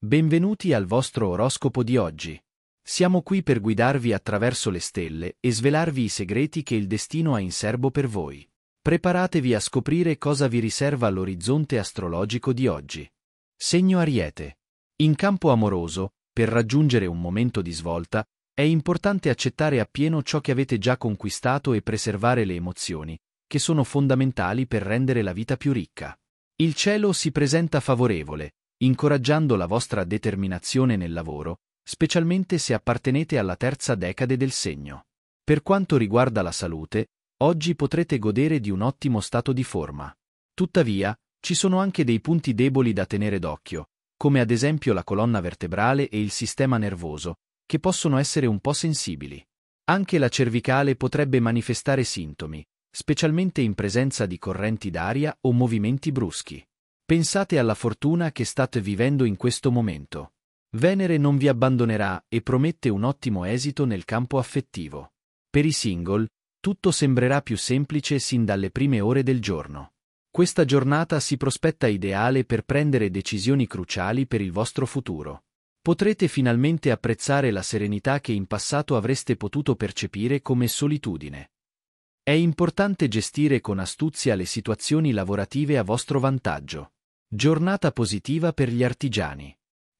Benvenuti al vostro oroscopo di oggi. Siamo qui per guidarvi attraverso le stelle e svelarvi i segreti che il destino ha in serbo per voi. Preparatevi a scoprire cosa vi riserva l'orizzonte astrologico di oggi. Segno Ariete. In campo amoroso, per raggiungere un momento di svolta, è importante accettare appieno ciò che avete già conquistato e preservare le emozioni, che sono fondamentali per rendere la vita più ricca. Il cielo si presenta favorevole, incoraggiando la vostra determinazione nel lavoro, specialmente se appartenete alla terza decade del segno. Per quanto riguarda la salute, oggi potrete godere di un ottimo stato di forma. Tuttavia, ci sono anche dei punti deboli da tenere d'occhio, come ad esempio la colonna vertebrale e il sistema nervoso, che possono essere un po' sensibili. Anche la cervicale potrebbe manifestare sintomi, specialmente in presenza di correnti d'aria o movimenti bruschi. Pensate alla fortuna che state vivendo in questo momento. Venere non vi abbandonerà e promette un ottimo esito nel campo affettivo. Per i single, tutto sembrerà più semplice sin dalle prime ore del giorno. Questa giornata si prospetta ideale per prendere decisioni cruciali per il vostro futuro. Potrete finalmente apprezzare la serenità che in passato avreste potuto percepire come solitudine. È importante gestire con astuzia le situazioni lavorative a vostro vantaggio. Giornata positiva per gli artigiani.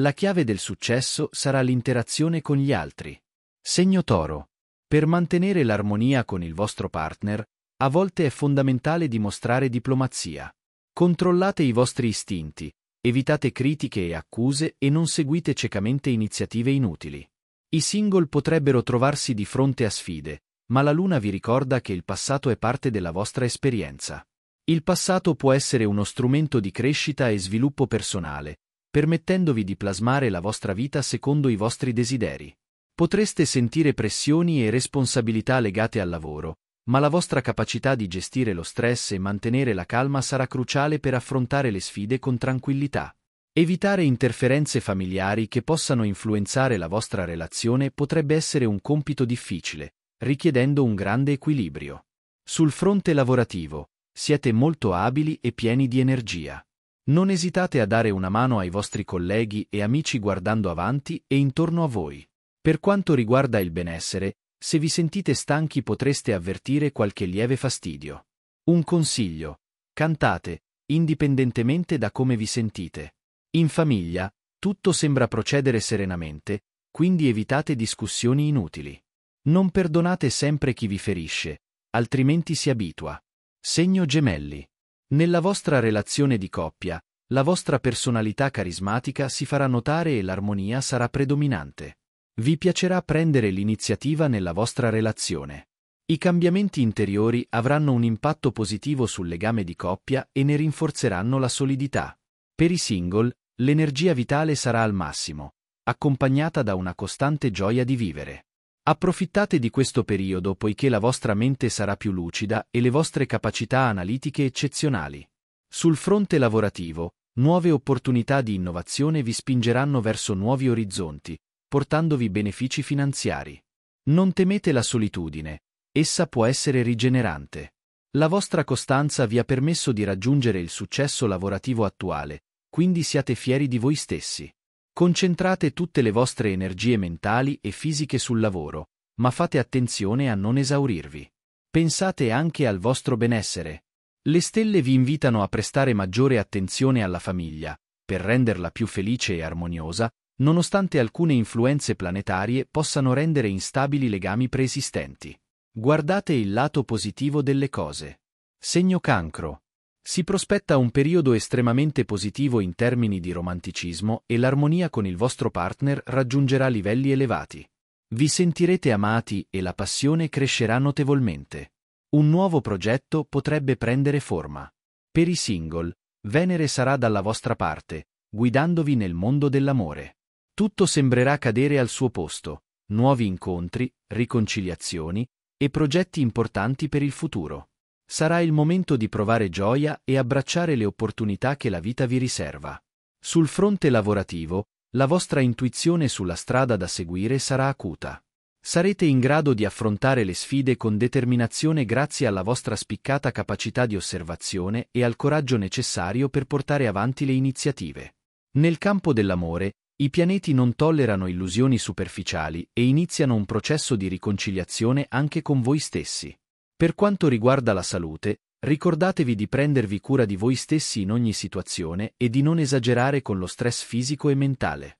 La chiave del successo sarà l'interazione con gli altri. Segno toro. Per mantenere l'armonia con il vostro partner, a volte è fondamentale dimostrare diplomazia. Controllate i vostri istinti, evitate critiche e accuse e non seguite ciecamente iniziative inutili. I single potrebbero trovarsi di fronte a sfide, ma la luna vi ricorda che il passato è parte della vostra esperienza. Il passato può essere uno strumento di crescita e sviluppo personale, permettendovi di plasmare la vostra vita secondo i vostri desideri. Potreste sentire pressioni e responsabilità legate al lavoro, ma la vostra capacità di gestire lo stress e mantenere la calma sarà cruciale per affrontare le sfide con tranquillità. Evitare interferenze familiari che possano influenzare la vostra relazione potrebbe essere un compito difficile, richiedendo un grande equilibrio. Sul fronte lavorativo, siete molto abili e pieni di energia. Non esitate a dare una mano ai vostri colleghi e amici guardando avanti e intorno a voi. Per quanto riguarda il benessere, se vi sentite stanchi potreste avvertire qualche lieve fastidio. Un consiglio. Cantate, indipendentemente da come vi sentite. In famiglia, tutto sembra procedere serenamente, quindi evitate discussioni inutili. Non perdonate sempre chi vi ferisce, altrimenti si abitua. Segno gemelli. Nella vostra relazione di coppia, la vostra personalità carismatica si farà notare e l'armonia sarà predominante. Vi piacerà prendere l'iniziativa nella vostra relazione. I cambiamenti interiori avranno un impatto positivo sul legame di coppia e ne rinforzeranno la solidità. Per i single, l'energia vitale sarà al massimo, accompagnata da una costante gioia di vivere. Approfittate di questo periodo poiché la vostra mente sarà più lucida e le vostre capacità analitiche eccezionali. Sul fronte lavorativo, nuove opportunità di innovazione vi spingeranno verso nuovi orizzonti, portandovi benefici finanziari. Non temete la solitudine, essa può essere rigenerante. La vostra costanza vi ha permesso di raggiungere il successo lavorativo attuale, quindi siate fieri di voi stessi. Concentrate tutte le vostre energie mentali e fisiche sul lavoro, ma fate attenzione a non esaurirvi. Pensate anche al vostro benessere. Le stelle vi invitano a prestare maggiore attenzione alla famiglia, per renderla più felice e armoniosa, nonostante alcune influenze planetarie possano rendere instabili legami preesistenti. Guardate il lato positivo delle cose. Segno cancro. Si prospetta un periodo estremamente positivo in termini di romanticismo e l'armonia con il vostro partner raggiungerà livelli elevati. Vi sentirete amati e la passione crescerà notevolmente. Un nuovo progetto potrebbe prendere forma. Per i single, Venere sarà dalla vostra parte, guidandovi nel mondo dell'amore. Tutto sembrerà cadere al suo posto, nuovi incontri, riconciliazioni e progetti importanti per il futuro. Sarà il momento di provare gioia e abbracciare le opportunità che la vita vi riserva. Sul fronte lavorativo, la vostra intuizione sulla strada da seguire sarà acuta. Sarete in grado di affrontare le sfide con determinazione grazie alla vostra spiccata capacità di osservazione e al coraggio necessario per portare avanti le iniziative. Nel campo dell'amore, i pianeti non tollerano illusioni superficiali e iniziano un processo di riconciliazione anche con voi stessi. Per quanto riguarda la salute, ricordatevi di prendervi cura di voi stessi in ogni situazione e di non esagerare con lo stress fisico e mentale.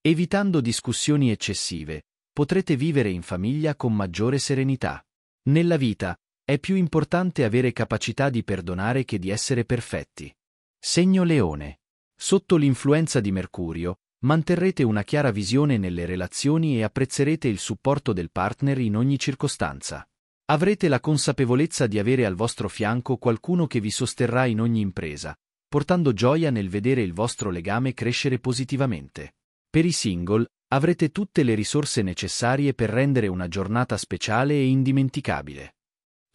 Evitando discussioni eccessive, potrete vivere in famiglia con maggiore serenità. Nella vita, è più importante avere capacità di perdonare che di essere perfetti. Segno Leone. Sotto l'influenza di Mercurio, manterrete una chiara visione nelle relazioni e apprezzerete il supporto del partner in ogni circostanza. Avrete la consapevolezza di avere al vostro fianco qualcuno che vi sosterrà in ogni impresa, portando gioia nel vedere il vostro legame crescere positivamente. Per i single, avrete tutte le risorse necessarie per rendere una giornata speciale e indimenticabile.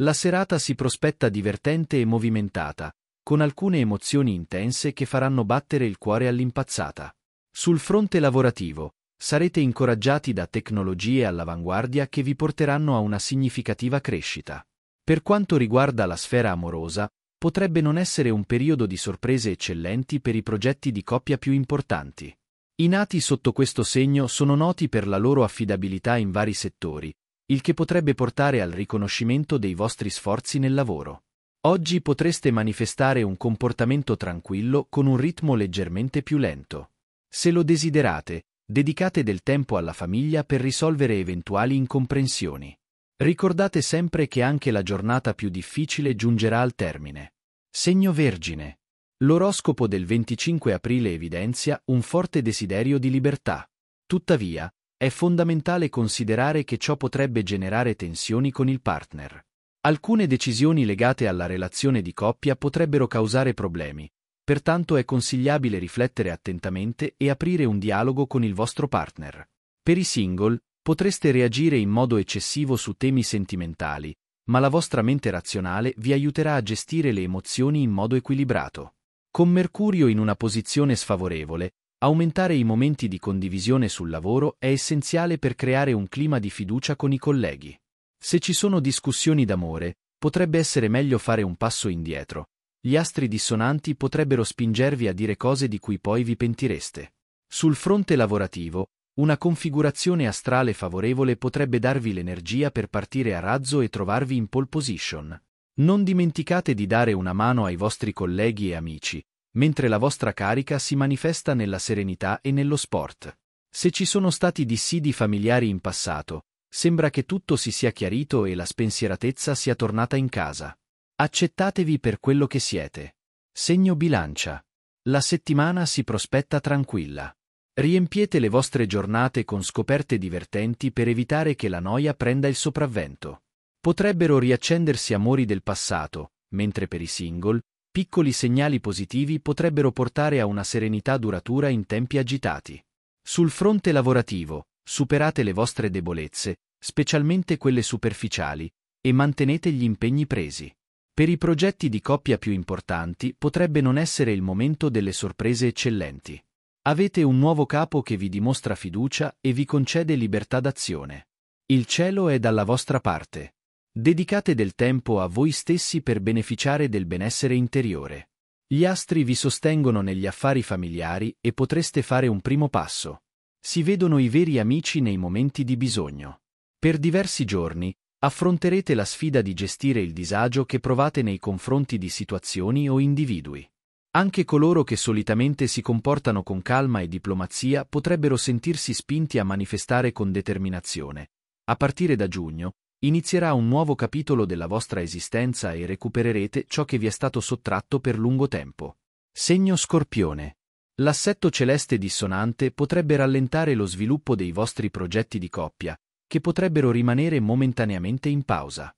La serata si prospetta divertente e movimentata, con alcune emozioni intense che faranno battere il cuore all'impazzata. Sul fronte lavorativo, sarete incoraggiati da tecnologie all'avanguardia che vi porteranno a una significativa crescita. Per quanto riguarda la sfera amorosa, potrebbe non essere un periodo di sorprese eccellenti per i progetti di coppia più importanti. I nati sotto questo segno sono noti per la loro affidabilità in vari settori, il che potrebbe portare al riconoscimento dei vostri sforzi nel lavoro. Oggi potreste manifestare un comportamento tranquillo con un ritmo leggermente più lento. Se lo desiderate, Dedicate del tempo alla famiglia per risolvere eventuali incomprensioni. Ricordate sempre che anche la giornata più difficile giungerà al termine. Segno Vergine. L'oroscopo del 25 aprile evidenzia un forte desiderio di libertà. Tuttavia, è fondamentale considerare che ciò potrebbe generare tensioni con il partner. Alcune decisioni legate alla relazione di coppia potrebbero causare problemi, Pertanto è consigliabile riflettere attentamente e aprire un dialogo con il vostro partner. Per i single, potreste reagire in modo eccessivo su temi sentimentali, ma la vostra mente razionale vi aiuterà a gestire le emozioni in modo equilibrato. Con Mercurio in una posizione sfavorevole, aumentare i momenti di condivisione sul lavoro è essenziale per creare un clima di fiducia con i colleghi. Se ci sono discussioni d'amore, potrebbe essere meglio fare un passo indietro, gli astri dissonanti potrebbero spingervi a dire cose di cui poi vi pentireste. Sul fronte lavorativo, una configurazione astrale favorevole potrebbe darvi l'energia per partire a razzo e trovarvi in pole position. Non dimenticate di dare una mano ai vostri colleghi e amici, mentre la vostra carica si manifesta nella serenità e nello sport. Se ci sono stati dissidi familiari in passato, sembra che tutto si sia chiarito e la spensieratezza sia tornata in casa. Accettatevi per quello che siete. Segno bilancia. La settimana si prospetta tranquilla. Riempiete le vostre giornate con scoperte divertenti per evitare che la noia prenda il sopravvento. Potrebbero riaccendersi amori del passato, mentre per i single, piccoli segnali positivi potrebbero portare a una serenità duratura in tempi agitati. Sul fronte lavorativo, superate le vostre debolezze, specialmente quelle superficiali, e mantenete gli impegni presi. Per i progetti di coppia più importanti potrebbe non essere il momento delle sorprese eccellenti. Avete un nuovo capo che vi dimostra fiducia e vi concede libertà d'azione. Il cielo è dalla vostra parte. Dedicate del tempo a voi stessi per beneficiare del benessere interiore. Gli astri vi sostengono negli affari familiari e potreste fare un primo passo. Si vedono i veri amici nei momenti di bisogno. Per diversi giorni affronterete la sfida di gestire il disagio che provate nei confronti di situazioni o individui. Anche coloro che solitamente si comportano con calma e diplomazia potrebbero sentirsi spinti a manifestare con determinazione. A partire da giugno, inizierà un nuovo capitolo della vostra esistenza e recupererete ciò che vi è stato sottratto per lungo tempo. Segno Scorpione. L'assetto celeste dissonante potrebbe rallentare lo sviluppo dei vostri progetti di coppia, che potrebbero rimanere momentaneamente in pausa.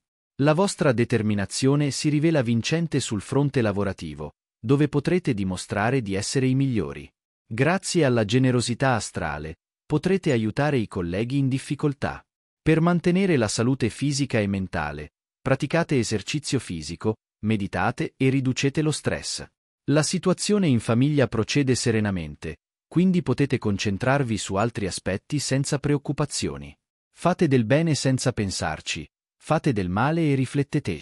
La vostra determinazione si rivela vincente sul fronte lavorativo, dove potrete dimostrare di essere i migliori. Grazie alla generosità astrale, potrete aiutare i colleghi in difficoltà. Per mantenere la salute fisica e mentale, praticate esercizio fisico, meditate e riducete lo stress. La situazione in famiglia procede serenamente, quindi potete concentrarvi su altri aspetti senza preoccupazioni. Fate del bene senza pensarci, fate del male e riflettete.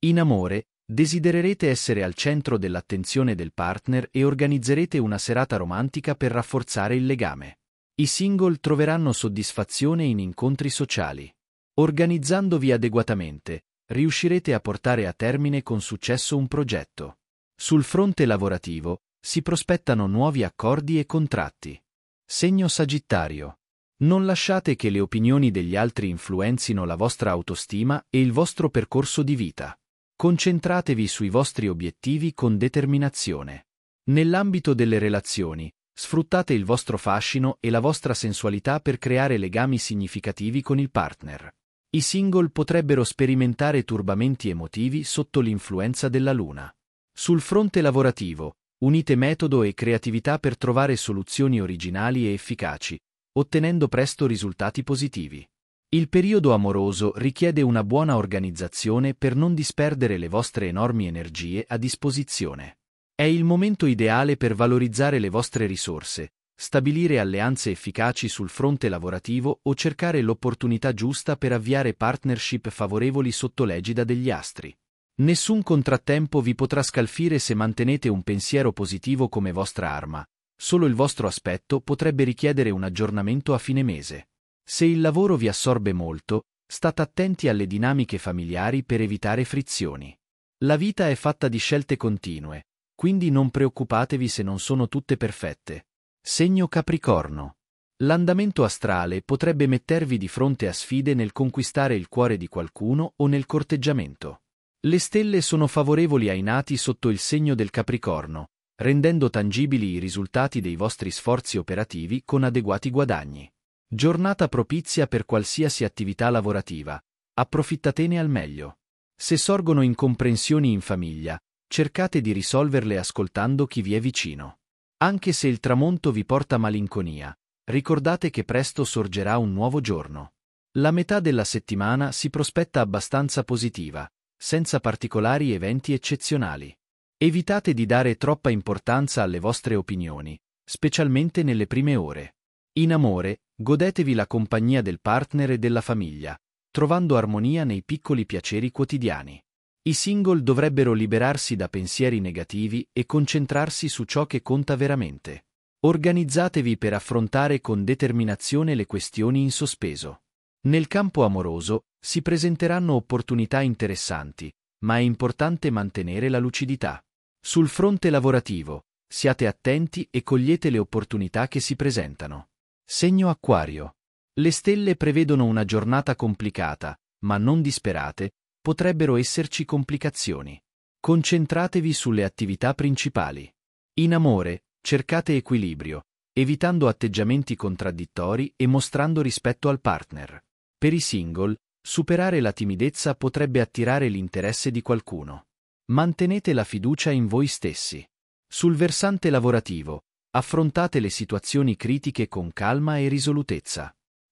In amore, desidererete essere al centro dell'attenzione del partner e organizzerete una serata romantica per rafforzare il legame. I single troveranno soddisfazione in incontri sociali. Organizzandovi adeguatamente, riuscirete a portare a termine con successo un progetto. Sul fronte lavorativo, si prospettano nuovi accordi e contratti. Segno Sagittario. Non lasciate che le opinioni degli altri influenzino la vostra autostima e il vostro percorso di vita. Concentratevi sui vostri obiettivi con determinazione. Nell'ambito delle relazioni, sfruttate il vostro fascino e la vostra sensualità per creare legami significativi con il partner. I single potrebbero sperimentare turbamenti emotivi sotto l'influenza della luna. Sul fronte lavorativo, unite metodo e creatività per trovare soluzioni originali e efficaci, ottenendo presto risultati positivi. Il periodo amoroso richiede una buona organizzazione per non disperdere le vostre enormi energie a disposizione. È il momento ideale per valorizzare le vostre risorse, stabilire alleanze efficaci sul fronte lavorativo o cercare l'opportunità giusta per avviare partnership favorevoli sotto l'egida degli astri. Nessun contrattempo vi potrà scalfire se mantenete un pensiero positivo come vostra arma, Solo il vostro aspetto potrebbe richiedere un aggiornamento a fine mese. Se il lavoro vi assorbe molto, state attenti alle dinamiche familiari per evitare frizioni. La vita è fatta di scelte continue, quindi non preoccupatevi se non sono tutte perfette. Segno Capricorno. L'andamento astrale potrebbe mettervi di fronte a sfide nel conquistare il cuore di qualcuno o nel corteggiamento. Le stelle sono favorevoli ai nati sotto il segno del Capricorno, rendendo tangibili i risultati dei vostri sforzi operativi con adeguati guadagni. Giornata propizia per qualsiasi attività lavorativa, approfittatene al meglio. Se sorgono incomprensioni in famiglia, cercate di risolverle ascoltando chi vi è vicino. Anche se il tramonto vi porta malinconia, ricordate che presto sorgerà un nuovo giorno. La metà della settimana si prospetta abbastanza positiva, senza particolari eventi eccezionali. Evitate di dare troppa importanza alle vostre opinioni, specialmente nelle prime ore. In amore, godetevi la compagnia del partner e della famiglia, trovando armonia nei piccoli piaceri quotidiani. I single dovrebbero liberarsi da pensieri negativi e concentrarsi su ciò che conta veramente. Organizzatevi per affrontare con determinazione le questioni in sospeso. Nel campo amoroso si presenteranno opportunità interessanti, ma è importante mantenere la lucidità. Sul fronte lavorativo, siate attenti e cogliete le opportunità che si presentano. Segno Acquario. Le stelle prevedono una giornata complicata, ma non disperate, potrebbero esserci complicazioni. Concentratevi sulle attività principali. In amore, cercate equilibrio, evitando atteggiamenti contraddittori e mostrando rispetto al partner. Per i single, superare la timidezza potrebbe attirare l'interesse di qualcuno. Mantenete la fiducia in voi stessi. Sul versante lavorativo, affrontate le situazioni critiche con calma e risolutezza.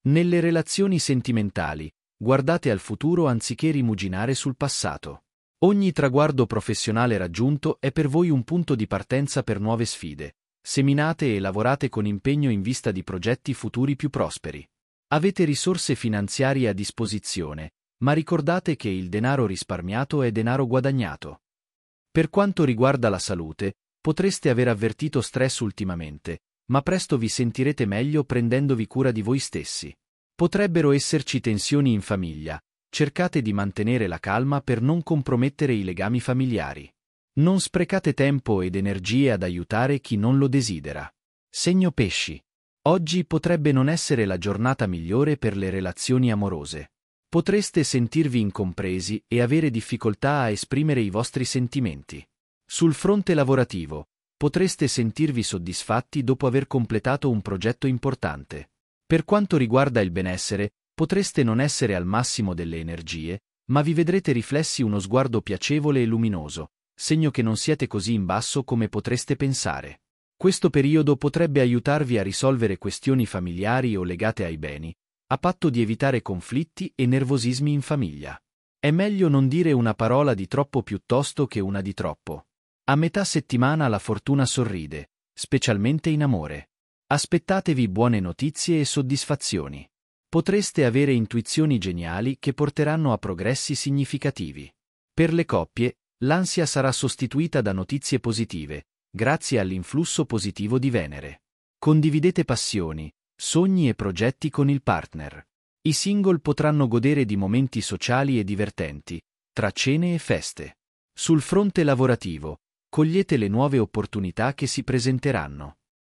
Nelle relazioni sentimentali, guardate al futuro anziché rimuginare sul passato. Ogni traguardo professionale raggiunto è per voi un punto di partenza per nuove sfide. Seminate e lavorate con impegno in vista di progetti futuri più prosperi. Avete risorse finanziarie a disposizione, ma ricordate che il denaro risparmiato è denaro guadagnato. Per quanto riguarda la salute, potreste aver avvertito stress ultimamente, ma presto vi sentirete meglio prendendovi cura di voi stessi. Potrebbero esserci tensioni in famiglia, cercate di mantenere la calma per non compromettere i legami familiari. Non sprecate tempo ed energie ad aiutare chi non lo desidera. Segno pesci. Oggi potrebbe non essere la giornata migliore per le relazioni amorose potreste sentirvi incompresi e avere difficoltà a esprimere i vostri sentimenti. Sul fronte lavorativo, potreste sentirvi soddisfatti dopo aver completato un progetto importante. Per quanto riguarda il benessere, potreste non essere al massimo delle energie, ma vi vedrete riflessi uno sguardo piacevole e luminoso, segno che non siete così in basso come potreste pensare. Questo periodo potrebbe aiutarvi a risolvere questioni familiari o legate ai beni, a patto di evitare conflitti e nervosismi in famiglia. È meglio non dire una parola di troppo piuttosto che una di troppo. A metà settimana la fortuna sorride, specialmente in amore. Aspettatevi buone notizie e soddisfazioni. Potreste avere intuizioni geniali che porteranno a progressi significativi. Per le coppie, l'ansia sarà sostituita da notizie positive, grazie all'influsso positivo di Venere. Condividete passioni, sogni e progetti con il partner. I single potranno godere di momenti sociali e divertenti, tra cene e feste. Sul fronte lavorativo, cogliete le nuove opportunità che si presenteranno.